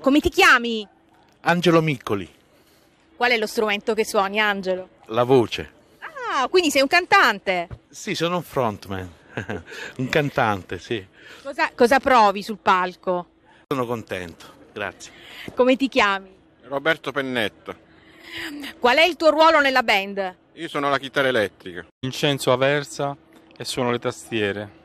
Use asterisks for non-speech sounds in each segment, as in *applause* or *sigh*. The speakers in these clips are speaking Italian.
Come ti chiami? Angelo Miccoli. Qual è lo strumento che suoni, Angelo? La voce. Ah, quindi sei un cantante? Sì, sono un frontman, *laughs* un cantante, sì. Cosa, cosa provi sul palco? Sono contento, grazie. Come ti chiami? Roberto Pennetto. Qual è il tuo ruolo nella band? Io sono la chitarra elettrica. Vincenzo Aversa e suono le tastiere.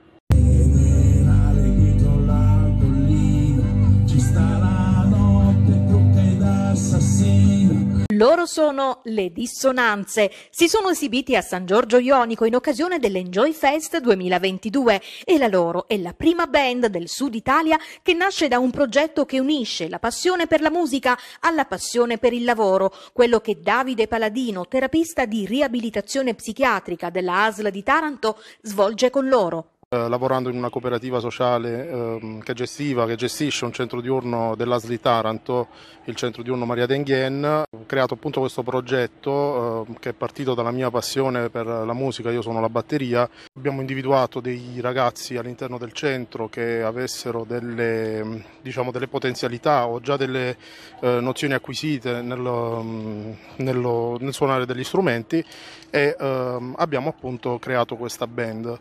Loro sono le Dissonanze. Si sono esibiti a San Giorgio Ionico in occasione dell'Enjoy Fest 2022 e la loro è la prima band del Sud Italia che nasce da un progetto che unisce la passione per la musica alla passione per il lavoro, quello che Davide Paladino, terapista di riabilitazione psichiatrica della ASL di Taranto, svolge con loro. Eh, lavorando in una cooperativa sociale ehm, che gestiva, che gestisce un centro diurno dell'Asli Taranto, il centro diurno Maria Denghien. Ho creato appunto questo progetto eh, che è partito dalla mia passione per la musica, io sono la batteria. Abbiamo individuato dei ragazzi all'interno del centro che avessero delle, diciamo, delle potenzialità o già delle eh, nozioni acquisite nel, ehm, nello, nel, suonare degli strumenti e ehm, abbiamo appunto creato questa band.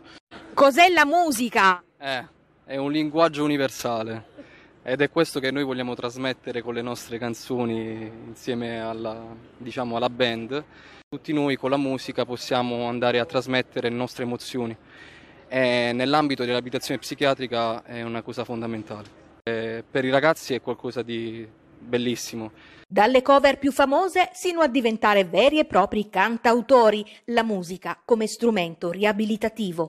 Cos'è la musica? Eh, è un linguaggio universale ed è questo che noi vogliamo trasmettere con le nostre canzoni insieme alla, diciamo, alla band. Tutti noi con la musica possiamo andare a trasmettere le nostre emozioni e nell'ambito dell'abitazione psichiatrica è una cosa fondamentale. E eh, per i ragazzi è qualcosa di bellissimo. Dalle cover più famose sino a diventare veri e propri cantautori, la musica come strumento riabilitativo.